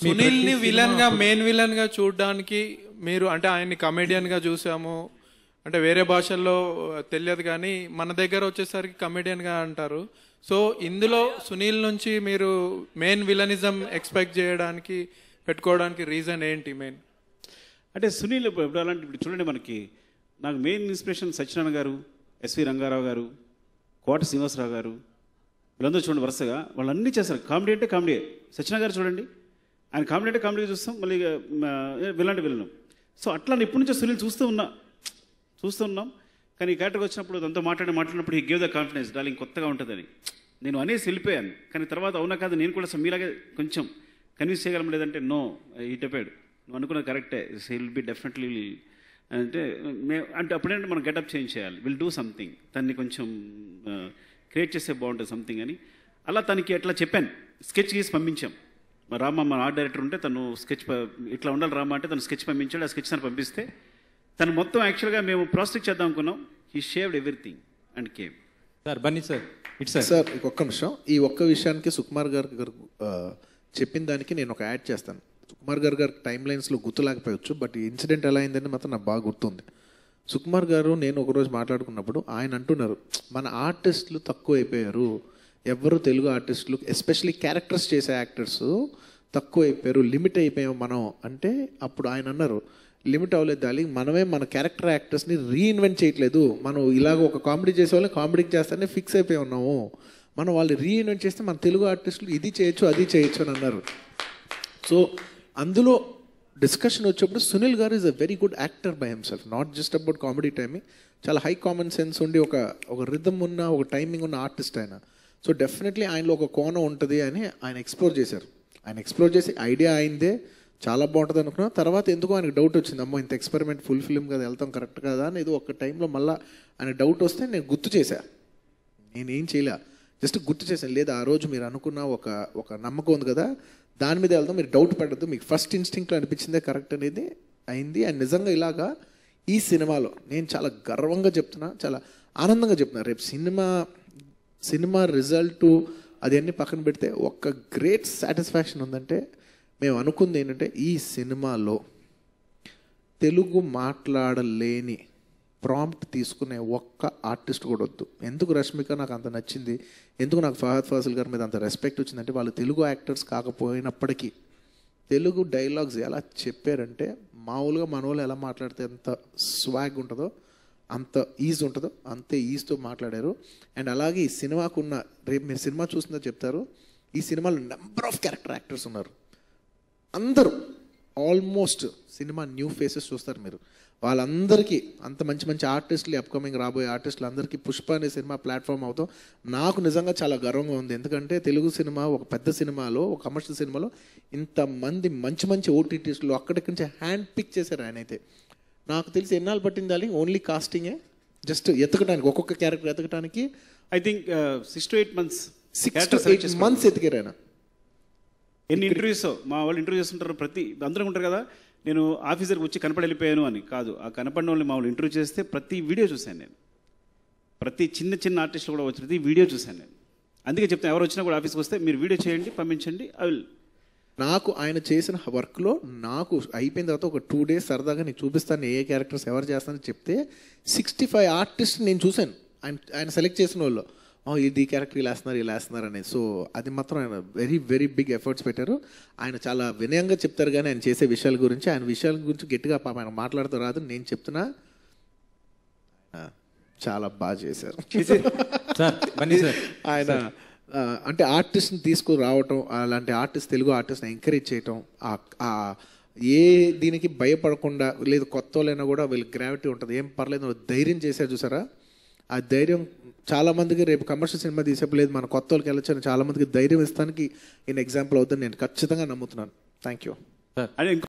సునీల్ ని విలన్ గా main villain గా చూడడానికి మీరు అంటే ఆయన్ని కమెడియన్ గా చూసాము అంటే వేరే భాషల్లో తెలియదు కానీ మన దగ్గర వచ్చేసరికి కమెడియన్ గా అంటారు సో ఇందులో సునీల్ నుంచి మీరు మెయిన్ విలనిజం ఎక్స్పెక్ట్ చేయడానికి పెట్టుకోవడానికి రీజన్ ఏంటి మెయిన్ అంటే సునీల్ ఇప్పుడు అలాంటి ఇప్పుడు చూడండి మనకి నాకు మెయిన్ ఇన్స్పిరేషన్ సత్యనారాయణ గారు ఎస్వి రంగారావు గారు కోట శ్రీనివాసరావు గారు వీళ్ళందరూ చూడండి వరుసగా వాళ్ళు అన్నీ చేస్తారు కామెడీ అంటే కామెడీ సత్యనారాయణ గారు చూడండి ఆయన కామెడీ అంటే కామెడీ చూస్తాం మళ్ళీ వెళ్ళండి విలనం సో అట్లా ఇప్పటి నుంచో సునీల్ చూస్తూ ఉన్నా చూస్తూ ఉన్నాం కానీ ఈ క్యారెక్టర్కి వచ్చినప్పుడు దాంతో మాట్లాడి మాట్లాడినప్పుడు ఈ గేవ్ ద కాన్ఫిడెన్స్ డాలింగ్ కొత్తగా ఉంటుందని నేను అనేసి వెళ్ళిపోయాను కానీ తర్వాత అవునా కాదు నేను కూడా మీలాగే కొంచెం కన్విన్స్ చేయగలం లేదంటే నో టెపేడ్ నువ్వు అనుకున్నది కరెక్టే విల్ బి డెఫినెట్లీ అంటే మే అంటే అప్పుడేంటే మనం గెటప్ చేంజ్ చేయాలి విల్ డూ సంథింగ్ దాన్ని కొంచెం క్రియేట్ చేస్తే బాగుంటుంది సంథింగ్ అని అలా తనకి అట్లా చెప్పాను స్కెచ్ గీసి పంపించాం రామ మన ఆర్ట్ డైరెక్టర్ ఉంటే తను స్కెచ్ ఇట్లా ఉండాలి రామ అంటే తను స్కెచ్ పంపించాడు ఆ స్కెచ్ తను పంపిస్తే తను మొత్తం యాక్చువల్గా మేము ప్రాసెస్ చేద్దాం అనుకున్నాం he shaved everything and came sir Bunny sir it's sir ఒక్క నిమిషం ఈ ఒక్క విషయానికి సుకుమార్ గారు గారు చెప్పిన దానికి నేను ఒక యాడ్ చేస్తాను సుకుమార్ గారు గారు టైం లైన్స్లో గుర్తులేకపోవచ్చు బట్ ఇన్సిడెంట్ ఎలా అయిందని మాత్రం నాకు బాగా గుర్తుంది సుకుమార్ గారు నేను ఒకరోజు మాట్లాడుకున్నప్పుడు ఆయన అంటున్నారు మన ఆర్టిస్టులు తక్కువ అయిపోయారు ఎవరు తెలుగు ఆర్టిస్టులు ఎస్పెషలీ క్యారెక్టర్స్ చేసే యాక్టర్స్ తక్కువ అయిపోయారు లిమిట్ అయిపోయాం మనం అంటే అప్పుడు ఆయన అన్నారు లిమిట్ అవ్వలేదు అలీ మనమే మన క్యారెక్టర్ యాక్టర్స్ని రీఇన్వెంట్ చేయట్లేదు మనం ఇలాగ ఒక కామెడీ చేసే వాళ్ళని కామెడీకి చేస్తానే ఫిక్స్ అయిపోయి ఉన్నాము మనం వాళ్ళు రీఇన్వెంట్ చేస్తే మన తెలుగు ఆర్టిస్టులు ఇది చేయొచ్చు అది చేయొచ్చు అని అన్నారు సో అందులో డిస్కషన్ వచ్చేప్పుడు Sunil garu is a very good actor by himself not just about comedy timing చాలా హై కామన్ సెన్స్ ఉండి ఒక ఒక రిథమ్ ఉన్న ఒక టైమింగ్ ఉన్న ఆర్టిస్ట్ ఆయన సో డెఫినెట్లీ ఆయనలో ఒక కోణం ఉంటుంది అని ఆయన ఎక్స్ప్లోర్ చేశారు ఆయన ఎక్స్ప్లోర్ చేసి ఐడియా అయిందే చాలా బాగుంటుంది అనుకున్నా తర్వాత ఎందుకో ఆయనకు డౌట్ వచ్చింది అమ్మో ఇంత ఎక్స్పెరిమెంట్ ఫుల్ ఫిలిం కదా వెళ్తాం కరెక్ట్ కదా అని ఏదో ఒక టైంలో మళ్ళీ ఆయన డౌట్ వస్తే నేను గుర్తు చేశా నేనేం చేయలే జస్ట్ గుర్తు చేశాను లేదా ఆ రోజు మీరు అనుకున్న ఒక ఒక నమ్మకం ఉంది కదా దాని మీద వెళ్దాం మీరు డౌట్ పడద్దు మీకు ఫస్ట్ ఇన్స్టింక్ట్లో అనిపించిందే కరెక్ట్ అనేది అయింది అండ్ నిజంగా ఇలాగా ఈ సినిమాలో నేను చాలా గర్వంగా చెప్తున్నా చాలా ఆనందంగా చెప్తున్నా రేపు సినిమా సినిమా రిజల్ట్ అదన్నీ పక్కన పెడితే ఒక గ్రేట్ సాటిస్ఫాక్షన్ ఉందంటే మేము అనుకుంది ఏంటంటే ఈ సినిమాలో తెలుగు మాట్లాడలేని ప్రాంప్ట్ తీసుకునే ఒక్క ఆర్టిస్ట్ కూడా వద్దు ఎందుకు రష్మిక నాకు అంత నచ్చింది ఎందుకు నాకు ఫహద్ ఫాజిల్ గారి మీద అంత రెస్పెక్ట్ వచ్చిందంటే వాళ్ళు తెలుగు యాక్టర్స్ కాకపోయినప్పటికీ తెలుగు డైలాగ్స్ ఎలా చెప్పారంటే మామూలుగా మన వాళ్ళు ఎలా మాట్లాడితే ఎంత స్వాగ్ ఉంటుందో అంత ఈజ్ ఉంటుందో అంతే ఈజ్తో మాట్లాడారు అండ్ అలాగే ఈ సినిమాకు ఉన్న రేపు మీరు సినిమా చూసిందో చెప్తారు ఈ సినిమాలో నెంబర్ ఆఫ్ క్యారెక్టర్ యాక్టర్స్ ఉన్నారు అందరూ ఆల్మోస్ట్ సినిమా న్యూ ఫేసెస్ చూస్తారు మీరు వాళ్ళందరికీ అంత మంచి మంచి ఆర్టిస్టులు అప్కమింగ్ రాబోయే ఆర్టిస్టులు అందరికీ పుష్ప అనే సినిమా ప్లాట్ఫామ్ అవుతాం నాకు నిజంగా చాలా గర్వంగా ఉంది ఎందుకంటే తెలుగు సినిమా ఒక పెద్ద సినిమాలో ఒక కమర్షియల్ సినిమాలో ఇంతమంది మంచి మంచి ఓటీటీస్లో అక్కడికి నుంచి హ్యాండ్ పిక్ చేశారు ఆయన అయితే నాకు తెలిసి ఎన్నాళ్ళు పట్టింది అది ఓన్లీ కాస్టింగే జస్ట్ ఎతకడానికి ఒక్కొక్క క్యారెక్టర్ ఎతకడానికి I think six to eight months six to eight months ఎతికారు ఎన్ని ఇంటర్వ్యూస్ మా వాళ్ళు ఇంటర్వ్యూ చేస్తుంటారు ప్రతి అందరూ ఉంటారు కదా నేను ఆఫీసర్కి వచ్చి కనపడి వెళ్ళిపోయాను అని కాదు ఆ కనపడిన వాళ్ళని మా వాళ్ళు ఇంటర్వ్యూ చేస్తే ప్రతి వీడియో చూశాను నేను ప్రతి చిన్న చిన్న ఆర్టిస్టులు కూడా వచ్చినది వీడియో చూశాను నేను అందుకే చెప్తాను ఎవరు వచ్చినా కూడా ఆఫీస్కి వస్తే మీరు వీడియో చేయండి పంపించండి ఐ విల్ నాకు ఆయన చేసిన వర్క్లో నాకు అయిపోయిన తర్వాత ఒక టూ డేస్ సరదాగా నేను చూపిస్తాను ఏ క్యారెక్టర్స్ ఎవరు చేస్తానని చెప్తే సిక్స్టీ ఫైవ్ ఆర్టిస్ట్ నేను చూశాను ఆయన ఆయన సెలెక్ట్ చేసిన వాళ్ళు ఇది క్యారెక్టర్ ఇలా వేస్తున్నారు ఇలా వేస్తున్నారు అనేది సో అది మాత్రం ఆయన వెరీ వెరీ బిగ్ ఎఫర్ట్స్ పెట్టారు ఆయన చాలా వినయంగా చెప్తారు కానీ ఆయన చేసే విషయాల గురించి ఆయన విషయాల గురించి గట్టిగా పాప ఆయన మాట్లాడుతూ రాదు నేను చెప్తున్నా చాలా బాగా చేశారు ఆయన అంటే ఆర్టిస్ట్ని తీసుకురావటం అలాంటి ఆర్టిస్ట్ తెలుగు ఆర్టిస్ట్ని ఎంకరేజ్ చేయటం ఏ దీనికి భయపడకుండా లేదు కొత్త వాళ్ళైనా కూడా వీళ్ళు గ్రావిటీ ఉంటుంది ఏం పర్లేదు ధైర్యం చేశారు చూసారా ఆ ధైర్యం చాలామందికి రేపు కమర్షియల్ సినిమా తీసేపు లేదు మన కొత్త వాళ్ళకి వెళ్ళొచ్చని చాలామందికి ధైర్యం ఇస్తానికి నేను ఎగ్జాంపుల్ అవుతుంది నేను ఖచ్చితంగా నమ్ముతున్నాను థ్యాంక్ యూ